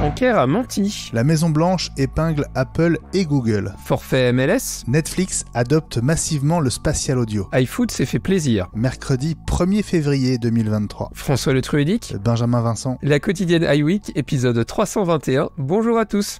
Anker a menti. La Maison Blanche épingle Apple et Google. Forfait MLS. Netflix adopte massivement le spatial audio. iFood s'est fait plaisir. Mercredi 1er février 2023. François Le Truédic. Benjamin Vincent. La quotidienne iWeek, épisode 321. Bonjour à tous.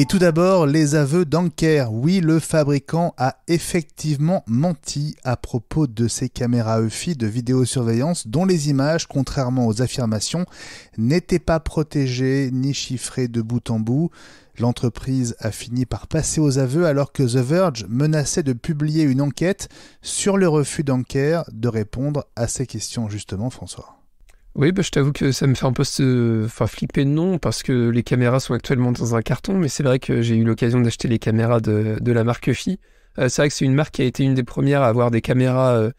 Et tout d'abord, les aveux d'Anker. Oui, le fabricant a effectivement menti à propos de ses caméras EFI de vidéosurveillance dont les images, contrairement aux affirmations, n'étaient pas protégées ni chiffrées de bout en bout. L'entreprise a fini par passer aux aveux alors que The Verge menaçait de publier une enquête sur le refus d'Anker de répondre à ces questions justement, François. Oui, bah, je t'avoue que ça me fait un peu se... enfin, flipper, non, parce que les caméras sont actuellement dans un carton, mais c'est vrai que j'ai eu l'occasion d'acheter les caméras de, la marque FI. Euh, c'est vrai que c'est une marque qui a été une des premières à avoir des caméras euh,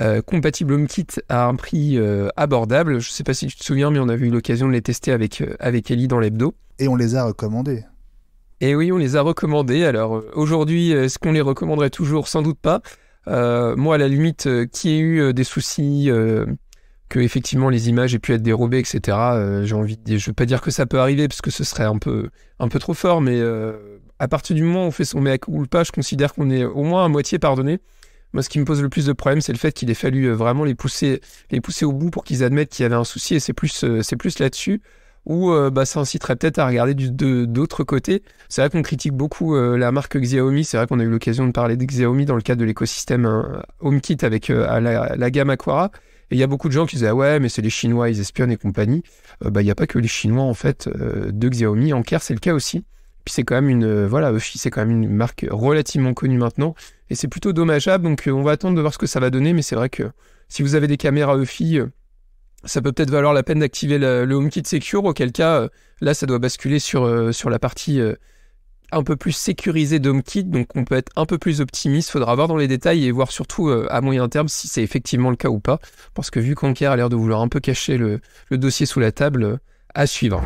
euh, compatibles HomeKit à un prix abordable. Je ne sais pas si tu te souviens, mais on a eu l'occasion de les tester avec, avec Ellie dans l'hebdo. Et on les a recommandées. Et oui, on les a recommandées. Alors aujourd'hui, est-ce qu'on les recommanderait toujours Sans doute pas. moi, à la limite, qui ai eu des soucis effectivement les images aient pu être dérobées, etc. Euh, j'ai envie, de, je veux pas dire que ça peut arriver parce que ce serait un peu, un peu trop fort, mais euh, à partir du moment où on fait son ou culpa, je considère qu'on est au moins à moitié pardonné. Moi, ce qui me pose le plus de problèmes c'est le fait qu'il ait fallu euh, vraiment les pousser, les pousser au bout pour qu'ils admettent qu'il y avait un souci, et c'est plus, c'est plus là-dessus ou bah, ça inciterait peut-être à regarder du, d'autres côtés. C'est vrai qu'on critique beaucoup la marque Xiaomi, c'est vrai qu'on a eu l'occasion de parler de Xiaomi dans le cadre de l'écosystème HomeKit avec la, la, gamme Aquara, et il y a beaucoup de gens qui disaient ah ouais, mais c'est les Chinois, ils espionnent et compagnie. Euh, bah il n'y a pas que les Chinois en fait euh, de Xiaomi. En Anker, c'est le cas aussi. Puis c'est quand même une euh, voilà, c'est quand même une marque relativement connue maintenant. Et c'est plutôt dommageable. Donc on va attendre de voir ce que ça va donner. Mais c'est vrai que si vous avez des caméras Eufy, ça peut peut-être valoir la peine d'activer le, HomeKit Secure. Auquel cas, là, ça doit basculer sur sur la partie un peu plus sécurisé d'HomeKit, donc on peut être un peu plus optimiste. Faudra voir dans les détails et voir surtout euh, à moyen terme si c'est effectivement le cas ou pas, parce que vu qu'Anker a l'air de vouloir un peu cacher le, dossier sous la table, euh, à suivre.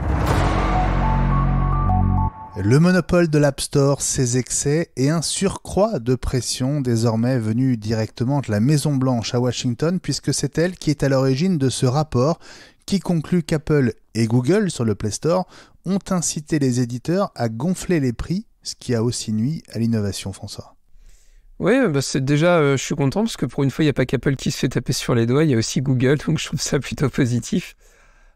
Le monopole de l'App Store, ses excès et un surcroît de pression désormais venu directement de la Maison Blanche à Washington, puisque c'est elle qui est à l'origine de ce rapport qui conclut qu'Apple et Google sur le Play Store ont incité les éditeurs à gonfler les prix ce qui a aussi nuit à l'innovation, François. Oui, bah, c'est déjà, euh, je suis content parce que pour une fois, il n'y a pas qu'Apple qui se fait taper sur les doigts, il y a aussi Google, donc je trouve ça plutôt positif.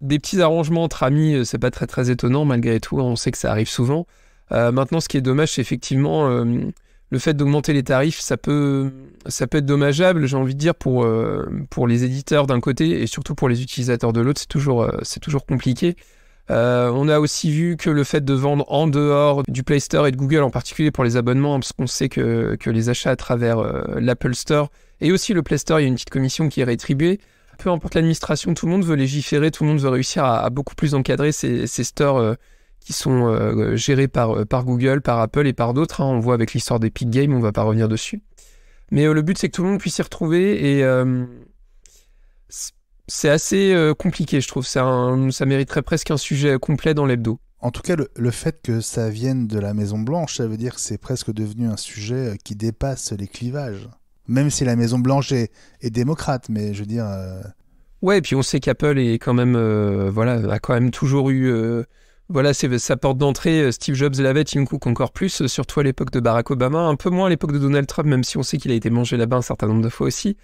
Des petits arrangements entre amis, euh, c'est pas très très étonnant malgré tout, hein, on sait que ça arrive souvent. Euh, maintenant, ce qui est dommage, c'est effectivement le fait d'augmenter les tarifs, ça peut, ça peut être dommageable, j'ai envie de dire, pour, pour les éditeurs d'un côté et surtout pour les utilisateurs de l'autre, c'est toujours, c'est toujours compliqué. Euh, on a aussi vu que le fait de vendre en dehors du Play Store et de Google, en particulier pour les abonnements, parce qu'on sait que, les achats à travers euh, l'Apple Store et aussi le Play Store, il y a une petite commission qui est rétribuée. Peu importe l'administration, tout le monde veut légiférer, tout le monde veut réussir à, beaucoup plus encadrer ces, stores euh, qui sont gérés par, par Google, par Apple et par d'autres. Hein. On voit avec l'histoire des Pig Games, on ne va pas revenir dessus. Mais le but, c'est que tout le monde puisse y retrouver et c'est assez euh, compliqué, je trouve. Ça, un, ça mériterait presque un sujet complet dans l'hebdo. En tout cas, le, fait que ça vienne de la Maison Blanche, ça veut dire que c'est presque devenu un sujet euh, qui dépasse les clivages. Même si la Maison Blanche est, démocrate, mais je veux dire. Euh, ouais, et puis on sait qu'Apple est quand même, voilà, a quand même toujours eu voilà, sa porte d'entrée. Steve Jobs l'avait, Tim Cook encore plus, surtout à l'époque de Barack Obama, un peu moins à l'époque de Donald Trump, même si on sait qu'il a été mangé là-bas un certain nombre de fois aussi.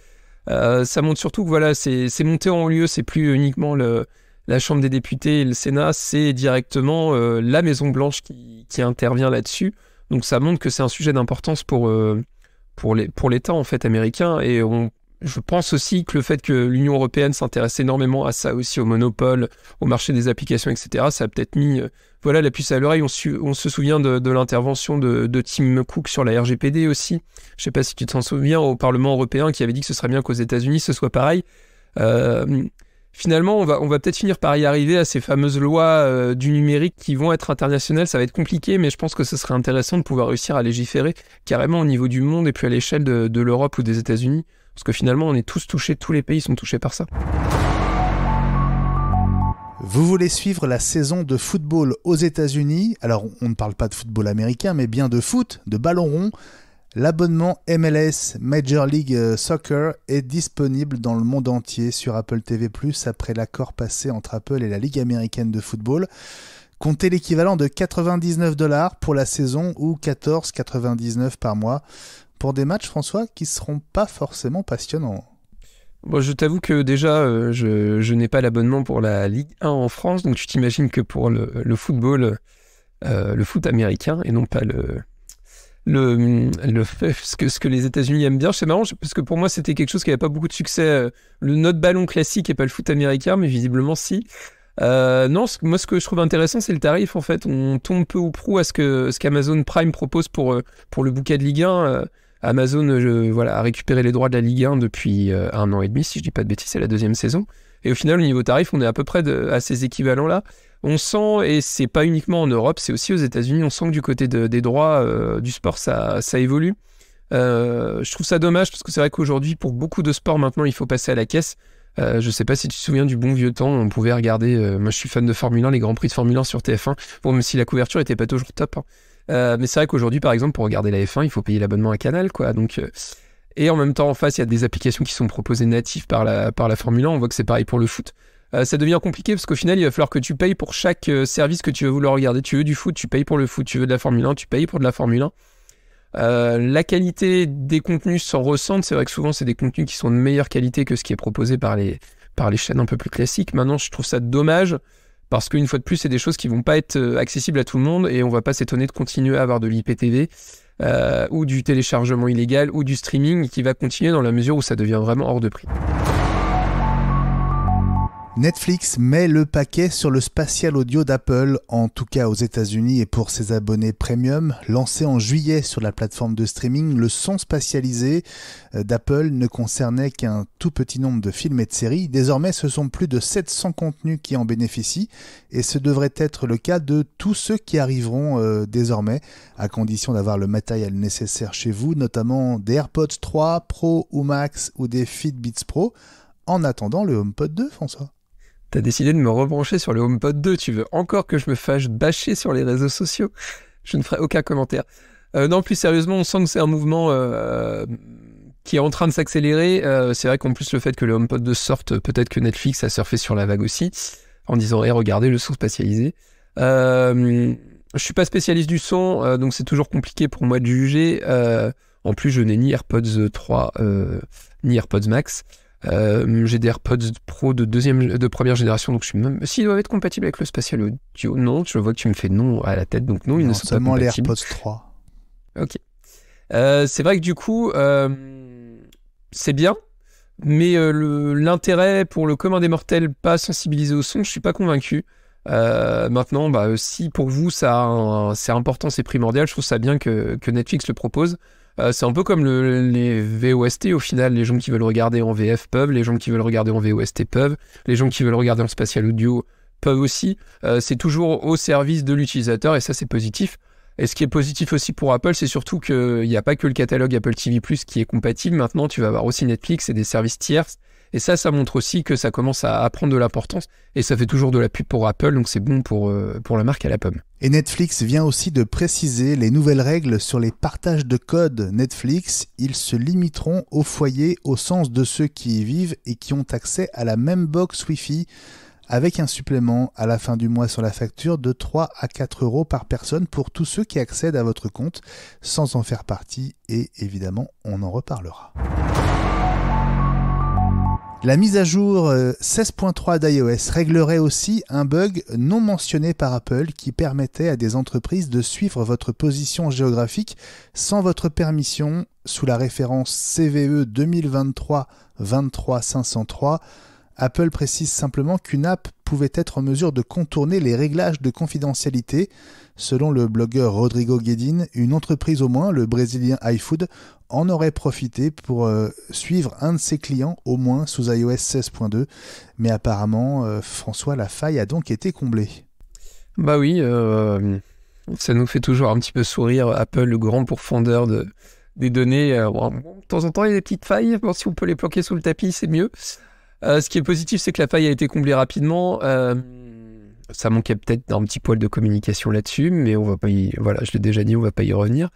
Euh, ça montre surtout que voilà, c'est monté en lieu, c'est plus uniquement le, la Chambre des députés et le Sénat, c'est directement euh, la Maison Blanche qui, intervient là-dessus. Donc ça montre que c'est un sujet d'importance pour, euh, pour l'État en fait américain et on je pense aussi que le fait que l'Union européenne s'intéresse énormément à ça aussi, au monopole, au marché des applications, etc., ça a peut-être mis euh, voilà, la puce à l'oreille. On, se souvient de, l'intervention de, Tim Cook sur la RGPD aussi. Je ne sais pas si tu t'en souviens au Parlement européen qui avait dit que ce serait bien qu'aux États-Unis ce soit pareil. Euh, finalement, on va, peut-être finir par y arriver à ces fameuses lois euh, du numérique qui vont être internationales. Ça va être compliqué, mais je pense que ce serait intéressant de pouvoir réussir à légiférer carrément au niveau du monde et puis à l'échelle de, de l'Europe ou des États-Unis. Parce que finalement, on est tous touchés, tous les pays sont touchés par ça. Vous voulez suivre la saison de football aux États-Unis Alors, on ne parle pas de football américain, mais bien de foot, de ballon rond. L'abonnement MLS Major League euh, Soccer est disponible dans le monde entier sur Apple TV ⁇ après l'accord passé entre Apple et la Ligue américaine de football. Comptez l'équivalent de 99 dollars pour la saison ou 14,99 par mois pour des matchs, François, qui seront pas forcément passionnants. Bon, je t'avoue que déjà, euh, je, n'ai pas l'abonnement pour la Ligue 1 en France, donc tu t'imagines que pour le, football, euh, le foot américain et non pas le, le, ce, que, les États-Unis aiment bien. C'est marrant parce que pour moi, c'était quelque chose qui n'avait pas beaucoup de succès. Euh, le notre ballon classique et pas le foot américain, mais visiblement si. Euh, non, moi ce que je trouve intéressant, c'est le tarif. En fait, on tombe peu ou prou à ce que ce qu'Amazon Prime propose pour euh, pour le bouquet de Ligue 1. Euh, Amazon, voilà, a récupéré les droits de la Ligue 1 depuis un an et demi, si je dis pas de bêtises, c'est la deuxième saison. Et au final, au niveau tarif, on est à peu près à ces équivalents-là. On sent, et c'est pas uniquement en Europe, c'est aussi aux États-Unis, on sent que du côté des droits du sport, ça, ça évolue. je trouve ça dommage parce que c'est vrai qu'aujourd'hui, pour beaucoup de sports, maintenant, il faut passer à la caisse. Je euh, je sais pas si tu te souviens du bon vieux temps, on pouvait regarder, euh, moi je suis fan de Formule 1, les Grands Prix de Formule 1 sur TF1, bon, même si la couverture était pas toujours top. Hein. Euh, mais c'est vrai qu'aujourd'hui, par exemple, pour regarder la F1, il faut payer l'abonnement à Canal, quoi. Donc, et en même temps, en face, il y a des applications qui sont proposées natives par la, par la Formule 1, on voit que c'est pareil pour le foot. ça devient compliqué parce qu'au final, il va falloir que tu payes pour chaque service que tu veux vouloir regarder. Tu veux du foot, tu payes pour le foot. Tu veux de la Formule 1, tu payes pour de la Formule 1. Euh, la qualité des contenus s'en ressentent. C'est vrai que souvent, c'est des contenus qui sont de meilleure qualité que ce qui est proposé par les, chaînes un peu plus classiques. Maintenant, je trouve ça dommage parce qu'une fois de plus, c'est des choses qui vont pas être euh, accessibles à tout le monde et on va pas s'étonner de continuer à avoir de l'IPTV euh, ou du téléchargement illégal ou du streaming qui va continuer dans la mesure où ça devient vraiment hors de prix. Netflix met le paquet sur le spatial audio d'Apple, en tout cas aux États-Unis et pour ses abonnés premium. Lancé en juillet sur la plateforme de streaming, le son spatialisé euh, d'Apple ne concernait qu'un tout petit nombre de films et de séries. Désormais, ce sont plus de 700 contenus qui en bénéficient et ce devrait être le cas de tous ceux qui arriveront euh, désormais, à condition d'avoir le matériel nécessaire chez vous, notamment des AirPods 3 Pro ou Max ou des Fitbits Pro. En attendant le HomePod 2, François. T'as décidé de me rebrancher sur le HomePod 2. Tu veux encore que je me fâche bâcher sur les réseaux sociaux Je ne ferai aucun commentaire. Euh, non, plus sérieusement, on sent que c'est un mouvement euh, qui est en train de s'accélérer. Euh, c'est vrai qu'en plus, le fait que le HomePod 2 sorte, peut-être que Netflix a surfé sur la vague aussi, en disant hey, regardez le son spatialisé. je suis pas spécialiste du son, donc c'est toujours compliqué pour moi de juger. en plus, je n'ai ni AirPods 3 ni AirPods Max. Euh, j'ai des AirPods Pro de, deuxième, de première génération, donc je suis même. S'ils doivent être compatibles avec le Spatial Audio, non, je vois que tu me fais non à la tête, donc non, ils ne sont pas compatibles. les AirPods 3. Ok. Euh, c'est vrai que du coup, euh, c'est bien, mais l'intérêt pour le commun des mortels pas sensibilisé au son, je suis pas convaincu. maintenant, bah, si pour vous ça c'est important, c'est primordial, je trouve ça bien que, que Netflix le propose. Euh, c'est un peu comme les VOST au final. Les gens qui veulent regarder en VF peuvent, les gens qui veulent regarder en VOST peuvent, les gens qui veulent regarder en spatial audio peuvent aussi. Euh, c'est toujours au service de l'utilisateur et ça c'est positif. Et ce qui est positif aussi pour Apple, c'est surtout qu'il euh, n'y a pas que le catalogue Apple TV Plus qui est compatible. Maintenant, tu vas avoir aussi Netflix et des services tiers. Et ça, ça montre aussi que ça commence à prendre de l'importance et ça fait toujours de la pub pour Apple, donc c'est bon pour, euh, pour la marque à la pomme. Et Netflix vient aussi de préciser les nouvelles règles sur les partages de codes Netflix. Ils se limiteront au foyer, au sens de ceux qui y vivent et qui ont accès à la même box Wi-Fi avec un supplément à la fin du mois sur la facture de 3 à 4 euros par personne pour tous ceux qui accèdent à votre compte sans en faire partie et évidemment on en reparlera. La mise à jour 16.3 euh, d'iOS réglerait aussi un bug non mentionné par Apple qui permettait à des entreprises de suivre votre position géographique sans votre permission sous la référence CVE 2023 23503 Apple précise simplement qu'une app pouvait être en mesure de contourner les réglages de confidentialité. Selon le blogueur Rodrigo Guedin, une entreprise au moins, le brésilien iFood, en aurait profité pour euh, suivre un de ses clients au moins sous iOS 16.2. Mais apparemment, euh, François, la faille a donc été comblée. Bah oui, euh, ça nous fait toujours un petit peu sourire, Apple, le grand profondeur de, des données. de temps en temps, il y a des petites failles. Bon, si on peut les planquer sous le tapis, c'est mieux. Euh, ce qui est positif, c'est que la faille a été comblée rapidement. Euh, ça manquait peut-être d'un petit poil de communication là-dessus, mais on va pas y, voilà, je l'ai déjà dit, on va pas y revenir.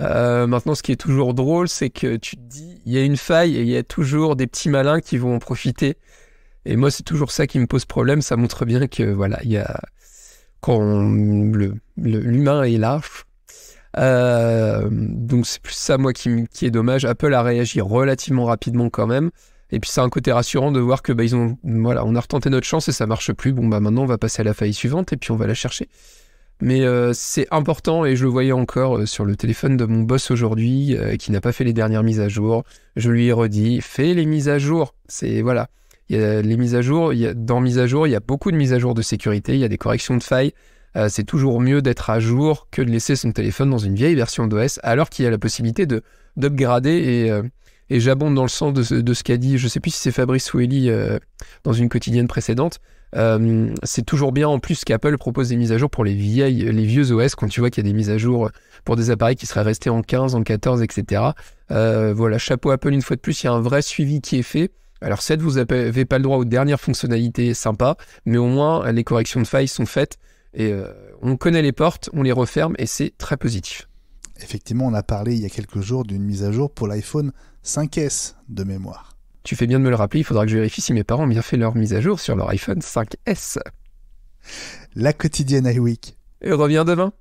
Euh, maintenant, ce qui est toujours drôle, c'est que tu te dis, il y a une faille et il y a toujours des petits malins qui vont en profiter. Et moi, c'est toujours ça qui me pose problème. Ça montre bien que voilà, il y a quand l'humain est lâche. donc c'est plus ça moi qui, qui est dommage. Apple a réagi relativement rapidement quand même. Et puis c'est un côté rassurant de voir que bah, ils ont, voilà, on a retenté notre chance et ça marche plus. Bon bah maintenant on va passer à la faille suivante et puis on va la chercher. Mais euh, c'est important et je le voyais encore euh, sur le téléphone de mon boss aujourd'hui euh, qui n'a pas fait les dernières mises à jour. Je lui ai redit fais les mises à jour. C'est voilà, il y a les mises à jour. Il y a, dans mises à jour, il y a beaucoup de mises à jour de sécurité. Il y a des corrections de failles. c'est toujours mieux d'être à jour que de laisser son téléphone dans une vieille version d'OS alors qu'il y a la possibilité de d'upgrader et et j'abonde dans le sens de, ce qu'a dit, je ne sais plus si c'est Fabrice ou Ellie euh, dans une quotidienne précédente. Euh, c'est toujours bien en plus qu'Apple propose des mises à jour pour les vieilles, les vieux OS quand tu vois qu'il y a des mises à jour pour des appareils qui seraient restés en 15, en 14, etc. Euh, voilà, chapeau Apple une fois de plus, il y a un vrai suivi qui est fait. Alors certes, vous n'avez pas le droit aux dernières fonctionnalités sympas, mais au moins les corrections de failles sont faites et on connaît les portes, on les referme et c'est très positif. Effectivement, on a parlé il y a quelques jours d'une mise à jour pour l'iPhone 5S de mémoire. Tu fais bien de me le rappeler, il faudra que je vérifie si mes parents ont bien fait leur mise à jour sur leur iPhone 5S. La quotidienne iWeek. Et on revient demain.